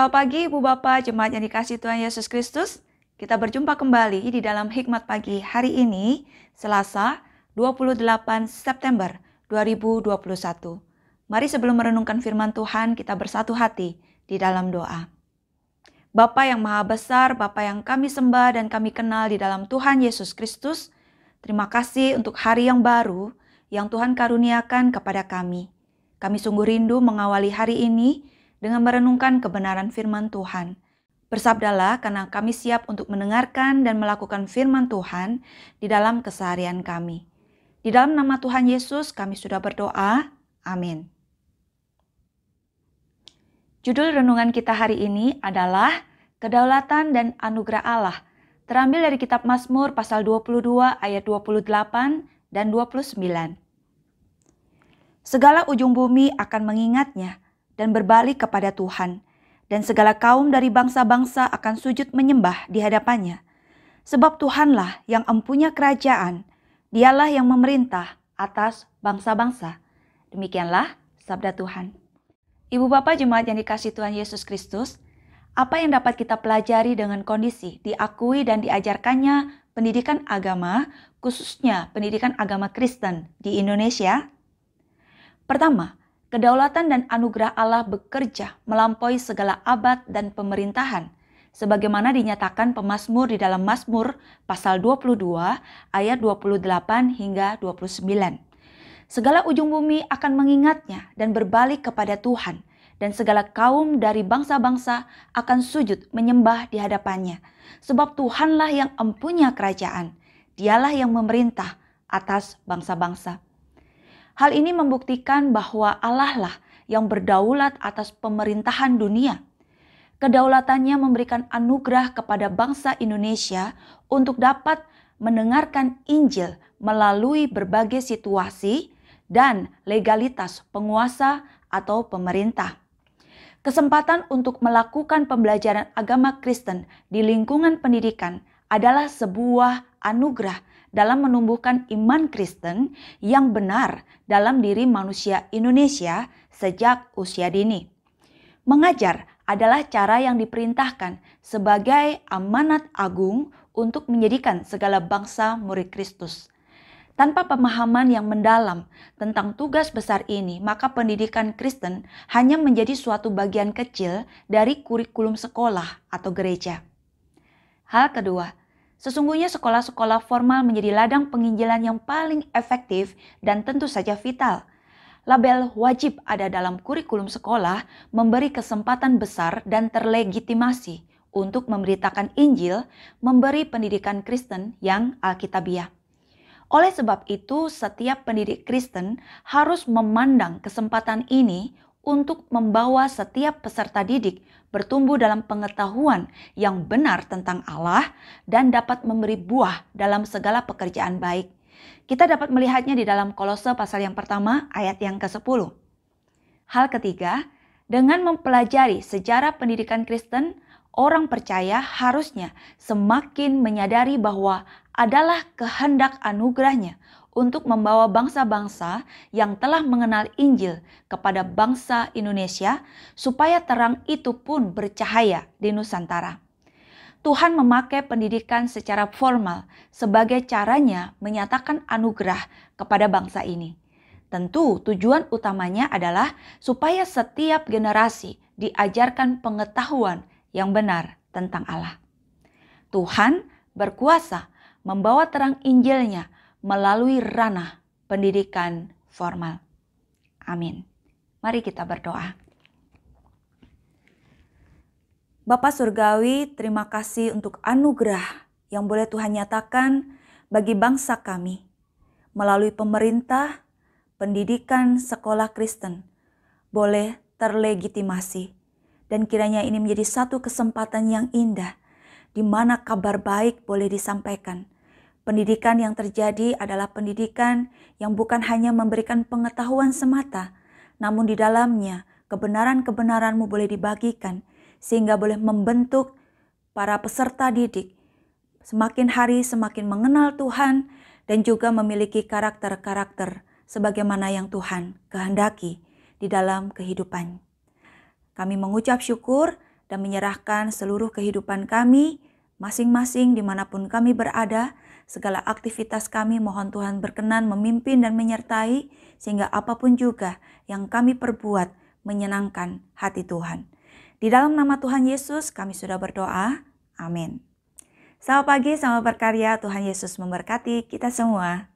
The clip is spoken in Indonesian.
Selamat pagi Ibu Bapak jemaat yang dikasih Tuhan Yesus Kristus. Kita berjumpa kembali di dalam Hikmat Pagi hari ini, Selasa 28 September 2021. Mari sebelum merenungkan firman Tuhan, kita bersatu hati di dalam doa. Bapa yang maha besar, Bapa yang kami sembah dan kami kenal di dalam Tuhan Yesus Kristus, terima kasih untuk hari yang baru yang Tuhan karuniakan kepada kami. Kami sungguh rindu mengawali hari ini dengan merenungkan kebenaran firman Tuhan. Bersabdalah karena kami siap untuk mendengarkan dan melakukan firman Tuhan di dalam keseharian kami. Di dalam nama Tuhan Yesus kami sudah berdoa. Amin. Judul renungan kita hari ini adalah Kedaulatan dan Anugerah Allah, terambil dari kitab Mazmur pasal 22 ayat 28 dan 29. Segala ujung bumi akan mengingatnya, dan berbalik kepada Tuhan, dan segala kaum dari bangsa-bangsa akan sujud menyembah di hadapannya. Sebab Tuhanlah yang empunya kerajaan, dialah yang memerintah atas bangsa-bangsa. Demikianlah sabda Tuhan. Ibu Bapak Jemaat yang dikasih Tuhan Yesus Kristus, apa yang dapat kita pelajari dengan kondisi diakui dan diajarkannya pendidikan agama, khususnya pendidikan agama Kristen di Indonesia? Pertama, kedaulatan dan anugerah Allah bekerja melampaui segala abad dan pemerintahan, sebagaimana dinyatakan pemazmur di dalam Mazmur pasal 22 ayat 28 hingga 29. Segala ujung bumi akan mengingatnya dan berbalik kepada Tuhan, dan segala kaum dari bangsa-bangsa akan sujud menyembah di hadapannya, sebab Tuhanlah yang empunya kerajaan, dialah yang memerintah atas bangsa-bangsa. Hal ini membuktikan bahwa Allah lah yang berdaulat atas pemerintahan dunia. Kedaulatannya memberikan anugerah kepada bangsa Indonesia untuk dapat mendengarkan Injil melalui berbagai situasi dan legalitas penguasa atau pemerintah. Kesempatan untuk melakukan pembelajaran agama Kristen di lingkungan pendidikan adalah sebuah anugerah dalam menumbuhkan iman Kristen yang benar dalam diri manusia Indonesia sejak usia dini. Mengajar adalah cara yang diperintahkan sebagai amanat agung untuk menjadikan segala bangsa murid Kristus. Tanpa pemahaman yang mendalam tentang tugas besar ini, maka pendidikan Kristen hanya menjadi suatu bagian kecil dari kurikulum sekolah atau gereja. Hal kedua, Sesungguhnya sekolah-sekolah formal menjadi ladang penginjilan yang paling efektif dan tentu saja vital. Label wajib ada dalam kurikulum sekolah memberi kesempatan besar dan terlegitimasi untuk memberitakan Injil, memberi pendidikan Kristen yang alkitabiah. Oleh sebab itu, setiap pendidik Kristen harus memandang kesempatan ini untuk membawa setiap peserta didik bertumbuh dalam pengetahuan yang benar tentang Allah dan dapat memberi buah dalam segala pekerjaan baik. Kita dapat melihatnya di dalam Kolose pasal yang pertama ayat yang ke-10. Hal ketiga, dengan mempelajari sejarah pendidikan Kristen, orang percaya harusnya semakin menyadari bahwa adalah kehendak anugerahnya untuk membawa bangsa-bangsa yang telah mengenal Injil kepada bangsa Indonesia, supaya terang itu pun bercahaya di Nusantara. Tuhan memakai pendidikan secara formal sebagai caranya menyatakan anugerah kepada bangsa ini. Tentu, tujuan utamanya adalah supaya setiap generasi diajarkan pengetahuan yang benar tentang Allah. Tuhan berkuasa membawa terang Injilnya melalui ranah pendidikan formal. Amin. Mari kita berdoa. Bapak Surgawi, terima kasih untuk anugerah yang boleh Tuhan nyatakan bagi bangsa kami melalui pemerintah, pendidikan, sekolah Kristen boleh terlegitimasi. Dan kiranya ini menjadi satu kesempatan yang indah di mana kabar baik boleh disampaikan Pendidikan yang terjadi adalah pendidikan yang bukan hanya memberikan pengetahuan semata, namun di dalamnya kebenaran-kebenaranmu boleh dibagikan sehingga boleh membentuk para peserta didik semakin hari semakin mengenal Tuhan dan juga memiliki karakter-karakter sebagaimana yang Tuhan kehendaki di dalam kehidupan. Kami mengucap syukur dan menyerahkan seluruh kehidupan kami masing-masing dimanapun kami berada Segala aktivitas kami mohon Tuhan berkenan memimpin dan menyertai sehingga apapun juga yang kami perbuat menyenangkan hati Tuhan. Di dalam nama Tuhan Yesus kami sudah berdoa. Amin. Selamat pagi, selamat berkarya. Tuhan Yesus memberkati kita semua.